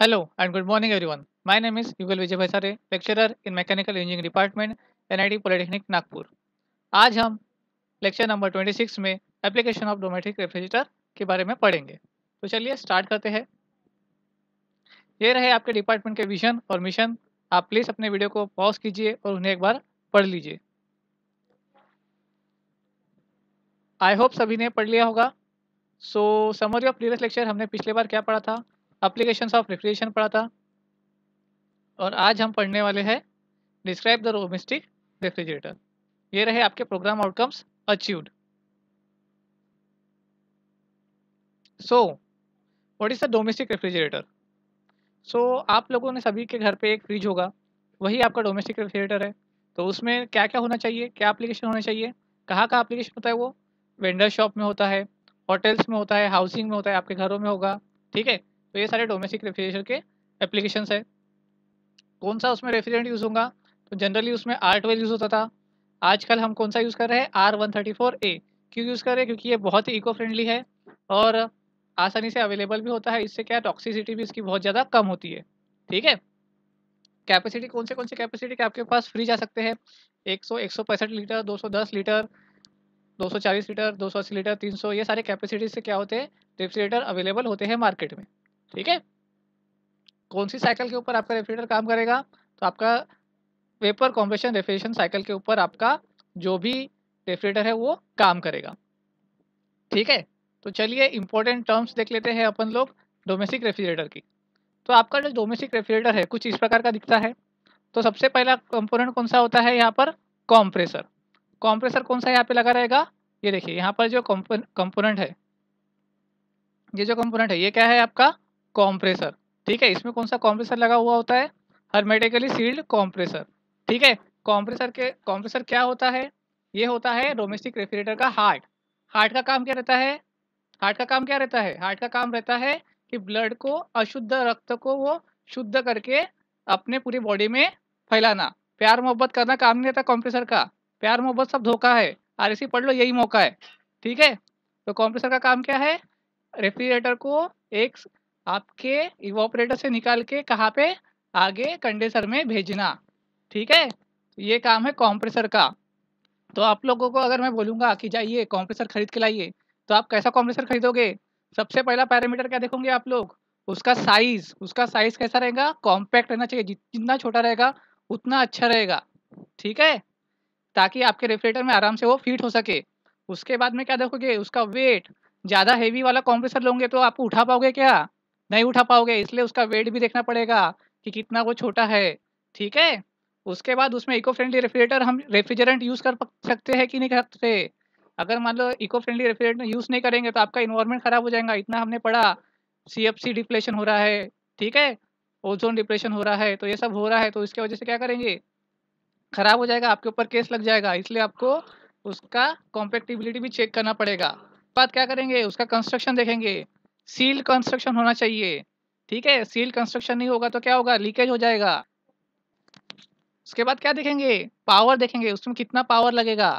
Hello and good morning everyone. My name is Yugal Vijay Bhaisare, lecturer in Mechanical Engineering Department, NIT Polytechnic Nagpur. आज हम lecture number 26 में application of डोमेटिक refrigerator के बारे में पढ़ेंगे तो चलिए स्टार्ट करते हैं ये रहे आपके डिपार्टमेंट के विजन और मिशन आप प्लीज़ अपने वीडियो को पॉज कीजिए और उन्हें एक बार पढ़ लीजिए आई होप सभी ने पढ़ लिया होगा so summary of previous lecture हमने पिछले बार क्या पढ़ा था अप्लीकेशन ऑफ रिक्रिएशन पढ़ा था और आज हम पढ़ने वाले हैं डिस्क्राइब द डोमेस्टिक रेफ्रिजरेटर ये रहे आपके program outcomes achieved so what is the domestic refrigerator so आप लोगों ने सभी के घर पे एक फ्रिज होगा वही आपका डोमेस्टिक रेफ्रिजरेटर है तो उसमें क्या क्या होना चाहिए क्या एप्लीकेशन होना चाहिए कहाँ का एप्लीकेशन होता है वो वेंडर शॉप में होता है होटल्स में होता है हाउसिंग में होता है आपके घरों में होगा ठीक है तो ये सारे डोमेस्टिक रेफ्रिजरेटर के एप्लीकेशन है कौन सा उसमें रेफ्रिजरेंट यूज़ होगा तो जनरली उसमें आर ट्वेल्व यूज़ होता था आजकल हम कौन सा यूज़ कर रहे हैं R one thirty four A क्यों यूज़ कर रहे हैं क्योंकि ये बहुत ही इको फ्रेंडली है और आसानी से अवेलेबल भी होता है इससे क्या टॉक्सिसिटी भी इसकी बहुत ज़्यादा कम होती है ठीक है कैपेसिटी कौन से कौन से कैपेसिटी के आपके पास फ्री जा सकते हैं 100 165 लीटर 210 लीटर 240 लीटर 280 लीटर 300 ये सारे कैपेसिटी से क्या होते हैं रेफ्रिजरेटर अवेलेबल होते हैं मार्केट में ठीक है कौन सी साइकिल के ऊपर आपका रेफ्रिजरेटर काम करेगा तो आपका वेपर कॉम्प्रेशन रेफ्रिजरेशन साइकिल के ऊपर आपका जो भी रेफ्रिजरेटर है वो काम करेगा ठीक है तो चलिए इंपॉर्टेंट टर्म्स देख लेते हैं अपन लोग डोमेस्टिक रेफ्रिजरेटर की तो आपका जो डोमेस्टिक रेफ्रिजरेटर है कुछ इस प्रकार का दिखता है तो सबसे पहला कंपोनेंट कौन सा होता है यहाँ पर कॉम्प्रेसर कॉम्प्रेसर कौन सा यहाँ पे लगा रहेगा ये देखिए यहाँ पर जो कंपोनेंट है ये जो कंपोनेंट है ये क्या है आपका कॉम्प्रेसर ठीक है इसमें कौन सा कॉम्प्रेसर लगा हुआ होता है हर्मेटिकली सील्ड कॉम्प्रेसर ठीक है कॉम्प्रेसर के कॉम्प्रेसर क्या होता है ये होता है डोमेस्टिक रेफ्रिजरेटर का हार्ट हार्ट का काम क्या रहता है हार्ट का काम क्या रहता है हार्ट का काम रहता है कि ब्लड को अशुद्ध रक्त को वो शुद्ध करके अपने पूरी बॉडी में फैलाना प्यार मोहब्बत करना काम नहीं रहता कॉम्प्रेसर का प्यार मोहब्बत सब धोखा है आर पढ़ लो यही मौका है ठीक है तो कॉम्प्रेसर का काम क्या है रेफ्रिजरेटर को एक आपके इवोपरेटर से निकाल के कहाँ पे आगे कंडेंसर में भेजना ठीक है ये काम है कॉम्प्रेसर का तो आप लोगों को अगर मैं बोलूँगा कि जाइए कॉम्प्रेसर खरीद के लाइए तो आप कैसा कॉम्प्रेसर खरीदोगे सबसे पहला पैरामीटर क्या देखोगे आप लोग उसका साइज उसका साइज कैसा रहेगा कॉम्पैक्ट रहना चाहिए जितना छोटा रहेगा उतना अच्छा रहेगा ठीक है ताकि आपके रेफ्रिजरेटर में आराम से वो फिट हो सके उसके बाद में क्या देखोगे उसका वेट ज़्यादा हैवी वाला कॉम्प्रेसर लोगे तो आप उठा पाओगे क्या नहीं उठा पाओगे इसलिए उसका वेट भी देखना पड़ेगा कि कितना वो छोटा है ठीक है उसके बाद उसमें इको फ्रेंडली रेफ्रिजरेटर हम रेफ्रिजरेंट यूज़ कर सकते हैं कि नहीं कर सकते अगर मान लो इको फ्रेंडली रेफ्रिजरेटर यूज़ नहीं करेंगे तो आपका इन्वायरमेंट ख़राब हो जाएगा इतना हमने पढ़ा सी एफ सी डिप्रेशन हो रहा है ठीक है ओजोन डिप्रेशन हो रहा है तो ये सब हो रहा है तो इसके वजह से क्या करेंगे ख़राब हो जाएगा आपके ऊपर केस लग जाएगा इसलिए आपको उसका कॉम्पेक्टिबिलिटी भी चेक करना पड़ेगा बाद क्या करेंगे उसका कंस्ट्रक्शन देखेंगे सील कंस्ट्रक्शन होना चाहिए ठीक है सील कंस्ट्रक्शन नहीं होगा तो क्या होगा लीकेज हो जाएगा उसके बाद क्या देखेंगे पावर देखेंगे उसमें कितना पावर लगेगा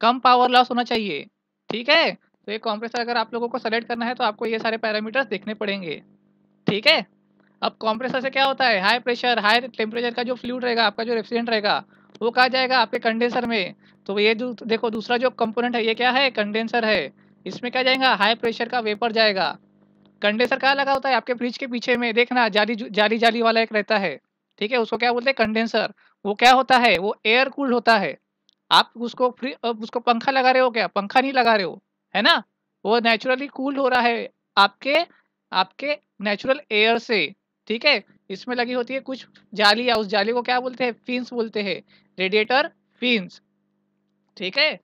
कम पावर लॉस होना चाहिए ठीक है तो ये कॉम्प्रेसर अगर आप लोगों को सेलेक्ट करना है तो आपको ये सारे पैरामीटर्स देखने पड़ेंगे ठीक है अब कॉम्प्रेसर से क्या होता है हाई प्रेशर हाई टेम्परेचर का जो फ्लूड रहेगा आपका जो रेफ्रिजरेंट रहेगा वो कहा जाएगा आपके कंडेंसर में तो ये जो देखो दूसरा जो कंपोनेंट है ये क्या है कंडेंसर है इसमें क्या जाएगा हाई प्रेशर का वेपर जाएगा कंडेंसर कहाँ लगा होता है आपके फ्रिज के पीछे में देखना जाली जाली जाली वाला एक रहता है ठीक है उसको क्या बोलते हैं कंडेंसर वो क्या होता है वो एयर कूल्ड होता है आप उसको फ्री उसको पंखा लगा रहे हो क्या पंखा नहीं लगा रहे हो है ना वो नेचुरली कूल्ड हो रहा है आपके आपके नेचुरल एयर से ठीक है इसमें लगी होती है कुछ जाली या उस जाली को क्या बोलते हैं फिंस बोलते हैं रेडिएटर फिंस ठीक है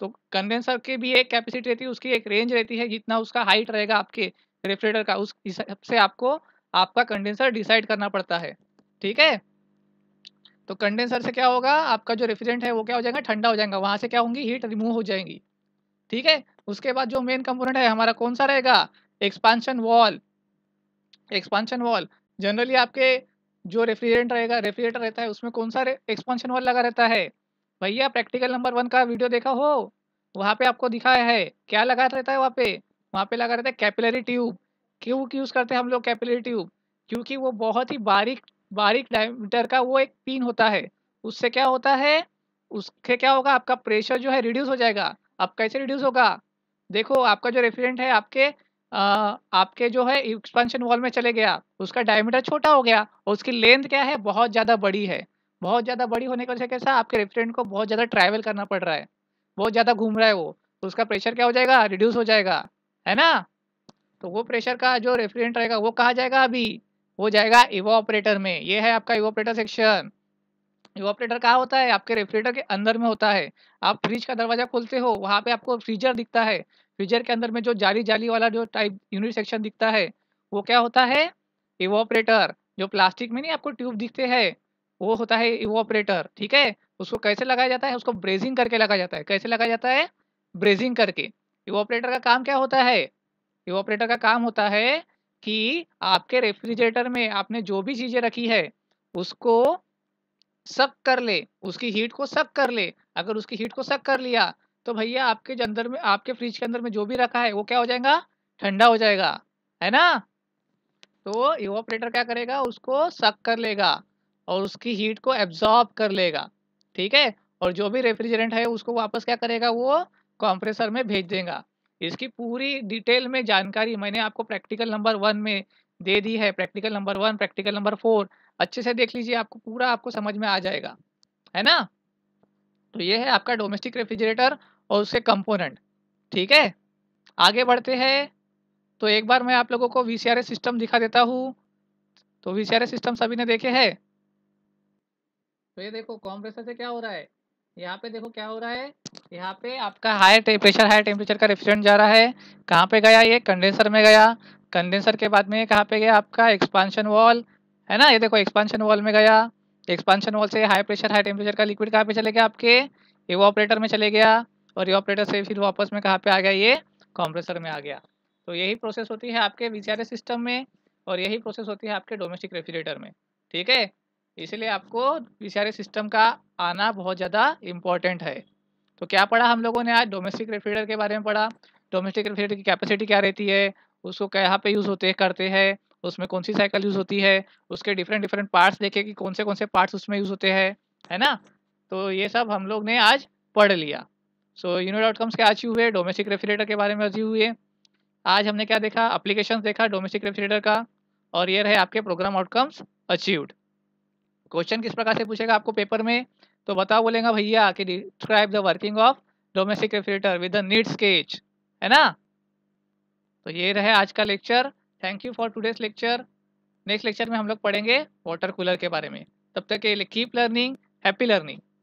तो कंडेंसर के भी एक कैपेसिटी रहती है उसकी एक रेंज रहती है जितना उसका हाइट रहेगा आपके रेफ्रिजरेटर का उस हिसाब से आपको आपका कंडेंसर डिसाइड करना पड़ता है ठीक है तो कंडेंसर से क्या होगा आपका जो रेफ्रिजरेंट है वो क्या हो जाएगा ठंडा हो जाएगा वहां से क्या होंगी हीट रिमूव हो जाएंगी ठीक है उसके बाद जो मेन कंपोनेंट है हमारा कौन सा रहेगा expansion valve expansion valve generally आपके जो रेफ्रिजरेंट रहेगा रेफ्रिजरेटर रहता है उसमें कौन सा एक्सपांशन वॉल लगा रहता है भैया प्रैक्टिकल नंबर वन का वीडियो देखा हो वहाँ पे आपको दिखाया है क्या लगा रहता है वहाँ पे वहाँ पे लगा रहता है कैपिलरी ट्यूब क्यों यूज़ करते हैं हम लोग कैपिलरी ट्यूब क्योंकि वो बहुत ही बारीक बारीक डायमीटर का वो एक पिन होता है उससे क्या होता है उसके क्या होगा आपका प्रेशर जो है रिड्यूस हो जाएगा अब कैसे रिड्यूस होगा देखो आपका जो रेफ्रिजरेंट है आपके आ, आपके जो है एक्सपेंशन वॉल में चले गया उसका डायमीटर छोटा हो गया और उसकी लेंथ क्या है बहुत ज़्यादा बड़ी है बहुत ज़्यादा बड़ी होने की वजह कैसा आपके रेफ्रिजरेंट को बहुत ज़्यादा ट्रैवल करना पड़ रहा है बहुत ज़्यादा घूम रहा है वो उसका प्रेशर क्या हो जाएगा रिड्यूस हो जाएगा है ना तो वो प्रेशर का जो रेफ्रिजरेंट रहेगा वो कहा जाएगा अभी वो जाएगा इवोपरेटर में ये है आपका इवोपरेटर सेक्शन इवोपरेटर कहाँ होता है आपके रेफ्रिजरेटर के अंदर में होता है आप फ्रिज का दरवाजा खोलते हो वहाँ पे आपको फ्रीजर दिखता है फ्रीजर के अंदर में जो जाली जाली वाला जो टाइप यूनिट सेक्शन दिखता है वो क्या होता है इवोपरेटर जो प्लास्टिक में नहीं आपको ट्यूब दिखते हैं वो होता है इवोपरेटर ठीक है उसको कैसे लगाया जाता है उसको ब्रेजिंग करके लगाया जाता है कैसे लगाया जाता है ब्रेजिंग करके इवोपरेटर का काम क्या होता है इवोपरेटर का काम होता है कि आपके रेफ्रिजरेटर में आपने जो भी चीज़ें रखी है उसको सक कर ले उसकी हीट को सक कर ले अगर उसकी हीट को सक कर लिया तो भैया आपके अंदर में आपके फ्रिज के अंदर में जो भी रखा है वो क्या हो जाएगा ठंडा हो जाएगा है ना तो इवोपरेटर क्या करेगा उसको सक कर लेगा और उसकी हीट को एब्जॉर्ब कर लेगा ठीक है और जो भी रेफ्रिजरेंट है उसको वापस क्या करेगा वो कॉम्प्रेसर में भेज देगा इसकी पूरी डिटेल में जानकारी मैंने आपको प्रैक्टिकल नंबर वन में दे दी है practical number one practical number four अच्छे से देख लीजिए आपको पूरा आपको समझ में आ जाएगा है ना तो ये है आपका डोमेस्टिक रेफ्रिजरेटर और उसके कंपोनेंट ठीक है आगे बढ़ते हैं तो एक बार मैं आप लोगों को वी सिस्टम दिखा देता हूँ तो वी सिस्टम सभी ने देखे है तो ये देखो कॉम्प्रेसर से क्या हो रहा है यहाँ पे देखो क्या हो रहा है यहाँ पे आपका हाई प्रेशर हाई टेम्परेचर का रेफ्रिजरेंट जा रहा है कहाँ पे गया ये कंडेंसर में गया कंडेंसर के बाद में कहाँ पे गया आपका एक्सपांशन वॉल है ना ये देखो एक्सपांशन वॉल में गया एक्सपांशन वॉल से हाई प्रेशर हाई टेम्परेचर का लिक्विड कहाँ पे चले गया आपके ऑपरेटर में चले गया और ऑपरेटर से फिर वापस में कहाँ पे आ गया ये कॉम्प्रेसर में आ गया तो यही प्रोसेस होती है आपके वी सिस्टम में और यही प्रोसेस होती है आपके डोमेस्टिक रेफ्रिजरेटर में ठीक है इसलिए आपको पी सिस्टम e का आना बहुत ज़्यादा इम्पॉर्टेंट है तो क्या पढ़ा हम लोगों ने आज डोमेस्टिक रेफ्रिजरेटर के बारे में पढ़ा डोमेस्टिक रेफ्रिजरेटर की कैपेसिटी क्या रहती है उसको कहाँ पे यूज़ होते करते हैं उसमें कौन सी साइकिल यूज़ होती है उसके डिफरेंट डिफरेंट पार्ट्स देखे कि कौन से कौन से पार्ट्स उसमें यूज़ होते हैं है ना तो ये सब हम लोग ने आज पढ़ लिया सो यूनिट आउटकम्स के आज हुए डोमेस्टिक रेफ्रिजरेटर के बारे में अजीव हुए आज हमने क्या देखा अप्लीकेशन देखा डोमेस्टिक रेफ्रिजरेटर का और ये रहे आपके प्रोग्राम आउटकम्स अचीव्ड क्वेश्चन किस प्रकार से पूछेगा आपको पेपर में तो बताओ बोलेगा भैया कि describe the working of domestic refrigerator with the need sketch है ना तो ये रहे आज का lecture thank you for today's lecture next lecture में हम लोग पढ़ेंगे वाटर कूलर के बारे में तब तक के लिए कीप लर्निंग हैप्पी लर्निंग